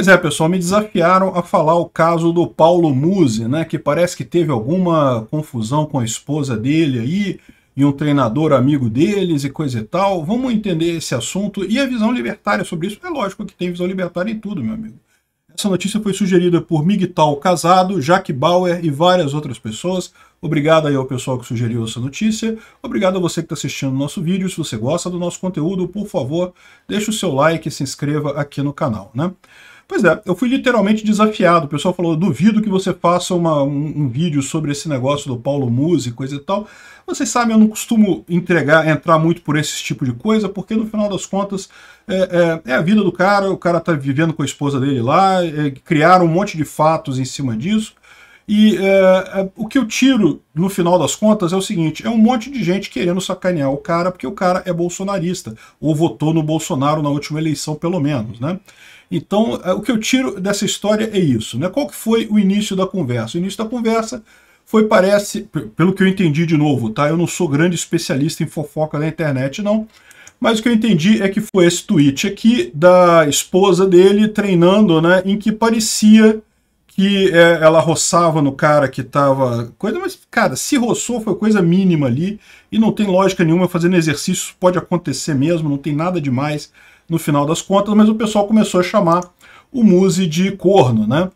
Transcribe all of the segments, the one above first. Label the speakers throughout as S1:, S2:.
S1: Pois é, pessoal, me desafiaram a falar o caso do Paulo Musi, né, que parece que teve alguma confusão com a esposa dele aí, e um treinador amigo deles e coisa e tal. Vamos entender esse assunto e a visão libertária sobre isso. É lógico que tem visão libertária em tudo, meu amigo. Essa notícia foi sugerida por Miguel Casado, Jack Bauer e várias outras pessoas. Obrigado aí ao pessoal que sugeriu essa notícia. Obrigado a você que está assistindo o nosso vídeo. Se você gosta do nosso conteúdo, por favor, deixe o seu like e se inscreva aqui no canal. Né? Pois é, eu fui literalmente desafiado. O pessoal falou: duvido que você faça uma, um, um, vídeo sobre esse negócio do Paulo Musi, coisa e tal. Vocês sabem, eu não costumo entregar, entrar muito por esse tipo de coisa, porque no final das contas é, é, é a vida do cara, o cara tá vivendo com a esposa dele lá, é, criaram um monte de fatos em cima disso. E eh, o que eu tiro, no final das contas, é o seguinte: é um monte de gente querendo sacanear o cara porque o cara é bolsonarista, ou votou no Bolsonaro na última eleição, pelo menos. Né? Então, eh, o que eu tiro dessa história é isso. Né? Qual que foi o início da conversa? O início da conversa foi, parece, pelo que eu entendi de novo, tá? Eu não sou grande especialista em fofoca da internet, não. Mas o que eu entendi é que foi esse tweet aqui da esposa dele treinando, né? Em que parecia que é, ela roçava no cara que tava. Coisa, mas, cara, se roçou foi coisa mínima ali e não tem lógica nenhuma fazendo exercício, pode acontecer mesmo, não tem nada demais no final das contas, mas o pessoal começou a chamar o Muse de corno, né?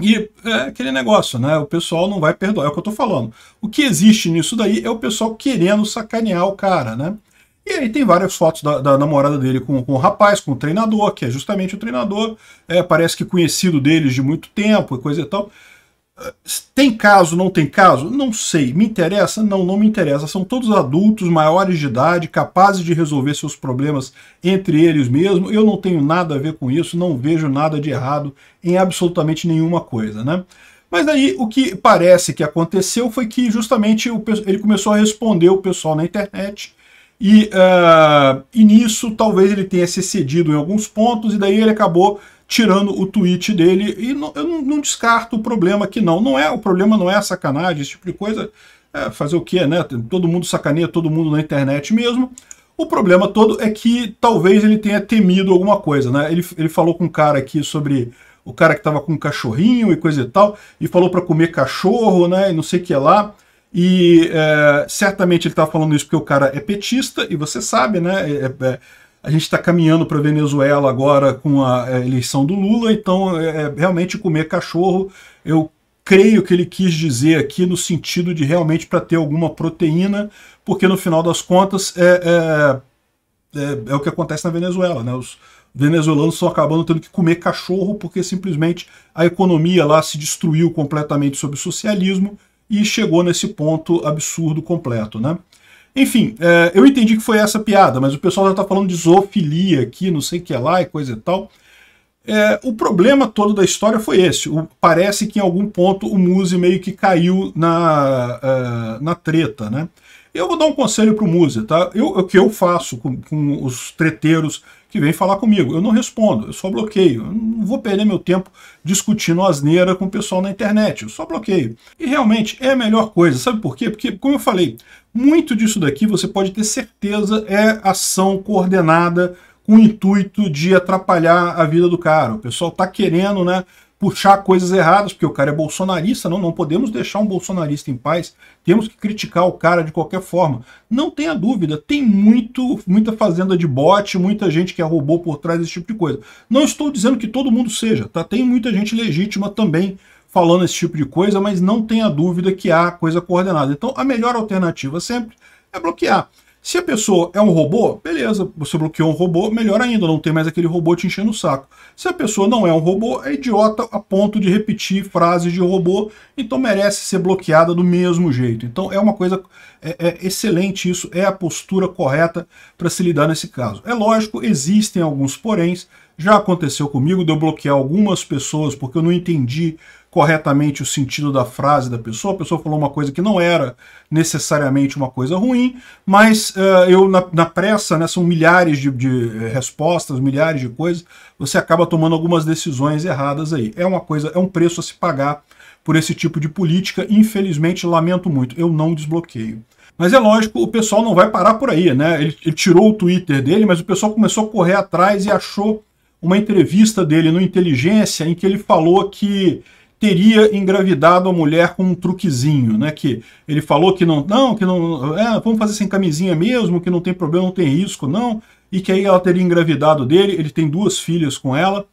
S1: E é aquele negócio, né? O pessoal não vai perdoar, é o que eu tô falando. O que existe nisso daí é o pessoal querendo sacanear o cara, né? E aí tem várias fotos da, da namorada dele com, com, o rapaz, com o treinador, que é justamente o treinador, é, parece que conhecido deles de muito tempo e coisa e tal. Tem caso, não tem caso? Não sei. Me interessa? Não, não me interessa. São todos adultos, maiores de idade, capazes de resolver seus problemas entre eles mesmos. Eu não tenho nada a ver com isso, não vejo nada de errado em absolutamente nenhuma coisa, né? Mas aí o que parece que aconteceu foi que justamente ele começou a responder o pessoal na internet e, uh, e nisso talvez ele tenha se excedido em alguns pontos e daí ele acabou tirando o tweet dele. E não, eu não, não, descarto o problema aqui, não. não é O problema não é a sacanagem, esse tipo de coisa. É fazer o que, né? Todo mundo sacaneia todo mundo na internet mesmo. O problema todo é que talvez ele tenha temido alguma coisa, né? Ele, ele falou com um cara aqui sobre o cara que estava com um cachorrinho e coisa e tal, e falou para comer cachorro, né? E não sei o que lá. E é, certamente ele estava falando isso porque o cara é petista, e você sabe, né? É, é, é a gente está caminhando para a Venezuela agora com a é, eleição do Lula, então é, realmente comer cachorro, eu creio que ele quis dizer aqui no sentido de realmente para ter alguma proteína, porque no final das contas é, é o que acontece na Venezuela, né? Os, venezuelanos estão acabando tendo que comer cachorro porque simplesmente a economia lá se destruiu completamente sob o socialismo e chegou nesse ponto absurdo completo, né? Enfim, é, eu entendi que foi essa piada, mas o pessoal já está falando de zoofilia aqui, não sei o que é lá e coisa e tal. É, o problema todo da história foi esse. O, parece que em algum ponto o Muse meio que caiu na, uh, na treta, né? Eu vou dar um conselho para o tá? Eu, o que eu faço com, com os treteiros que vêm falar comigo? Eu não respondo, eu só bloqueio. Eu não vou perder meu tempo discutindo asneira com o pessoal na internet, eu só bloqueio. E realmente é a melhor coisa, sabe por quê? Porque, como eu falei, muito disso daqui você pode ter certeza é ação coordenada com o intuito de atrapalhar a vida do cara. O pessoal tá querendo, né? puxar coisas erradas, porque o cara é bolsonarista, não, não podemos deixar um bolsonarista em paz, temos que criticar o cara de qualquer forma. Não tenha dúvida, tem muito, muita fazenda de bote, muita gente que é robô por trás desse tipo de coisa. Não estou dizendo que todo mundo seja, tá? Tem muita gente legítima também falando esse tipo de coisa, mas não tenha dúvida que há coisa coordenada. Então a melhor alternativa sempre é bloquear. Se a pessoa é um robô, beleza, você bloqueou um robô, melhor ainda, não tem mais aquele robô te enchendo o saco. Se a pessoa não é um robô, é idiota a ponto de repetir frases de robô, então merece ser bloqueada do mesmo jeito. Então é uma coisa é, é excelente isso, é a postura correta para se lidar nesse caso. É lógico, existem alguns poréns, já aconteceu comigo de eu bloquear algumas pessoas porque eu não entendi corretamente o sentido da frase da pessoa, a pessoa falou uma coisa que não era necessariamente uma coisa ruim, mas uh, eu, na, na, pressa, né, são milhares de, de, eh, respostas, milhares de coisas, você acaba tomando algumas decisões erradas aí. É uma coisa, é um preço a se pagar por esse tipo de política, infelizmente, lamento muito, eu não desbloqueio. Mas é lógico, o pessoal não vai parar por aí, né? ele, ele tirou o Twitter dele, mas o pessoal começou a correr atrás e achou uma entrevista dele no Inteligência em que ele falou que teria engravidado a mulher com um truquezinho, né? Que ele falou que não, não que não, é, vamos fazer sem camisinha mesmo, que não tem problema, não tem risco, não. E que aí ela teria engravidado dele, ele tem duas filhas com ela.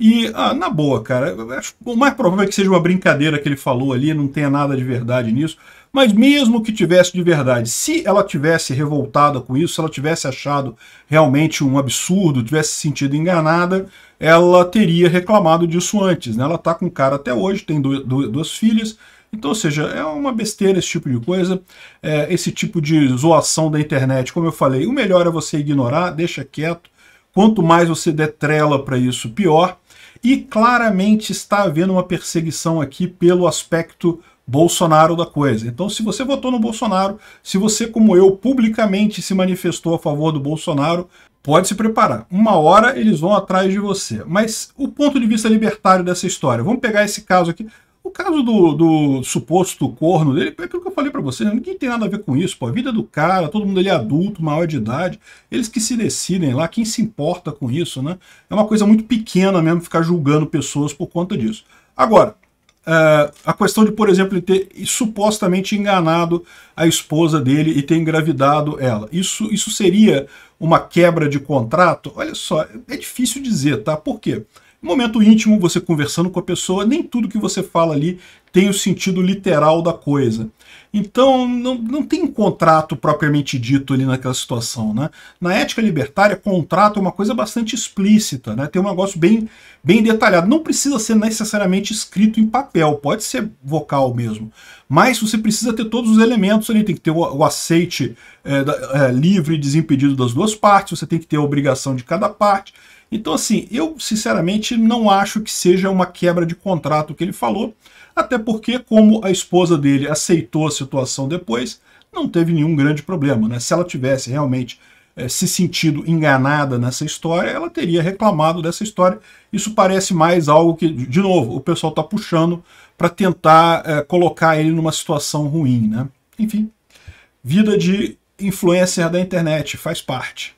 S1: E, ah, na boa, cara, acho, o mais provável é que seja uma brincadeira que ele falou ali, não tenha nada de verdade nisso. Mas mesmo que tivesse de verdade, se ela tivesse revoltada com isso, se ela tivesse achado realmente um absurdo, tivesse se sentido enganada, ela teria reclamado disso antes. Né? Ela está com o cara até hoje, tem do, do, duas filhas, então, ou seja, é uma besteira esse tipo de coisa, é, esse tipo de zoação da internet. Como eu falei, o melhor é você ignorar, deixa quieto. Quanto mais você der trela para isso, pior. E claramente está havendo uma perseguição aqui pelo aspecto Bolsonaro da coisa. Então, se você votou no Bolsonaro, se você, como eu, publicamente se manifestou a favor do Bolsonaro, pode se preparar. Uma hora eles vão atrás de você. Mas o ponto de vista libertário dessa história, vamos pegar esse caso aqui. O caso do, do suposto corno dele, é aquilo que eu falei para você ninguém tem nada a ver com isso, pô. A vida do cara, todo mundo ele é adulto, maior de idade, eles que se decidem lá, quem se importa com isso, né? É uma coisa muito pequena mesmo ficar julgando pessoas por conta disso. Agora, Uh, a questão de, por exemplo, ele ter supostamente enganado a esposa dele e ter engravidado ela. Isso, isso seria uma quebra de contrato? Olha só, é difícil dizer, tá? Por quê? momento íntimo, você conversando com a pessoa, nem tudo que você fala ali tem o sentido literal da coisa. Então, não, não tem um contrato propriamente dito ali naquela situação. Né? Na ética libertária, contrato é uma coisa bastante explícita, né? tem um negócio bem, bem detalhado. Não precisa ser necessariamente escrito em papel, pode ser vocal mesmo. Mas você precisa ter todos os elementos ali, tem que ter o, o aceite é, da, é, livre e desimpedido das duas partes, você tem que ter a obrigação de cada parte então, assim, eu sinceramente não acho que seja uma quebra de contrato que ele falou, até porque, como a esposa dele aceitou a situação depois, não teve nenhum grande problema. Né? Se ela tivesse realmente eh, se sentido enganada nessa história, ela teria reclamado dessa história. Isso parece mais algo que, de novo, o pessoal está puxando para tentar eh, colocar ele numa situação ruim. Né? Enfim, vida de influencer da internet, faz parte.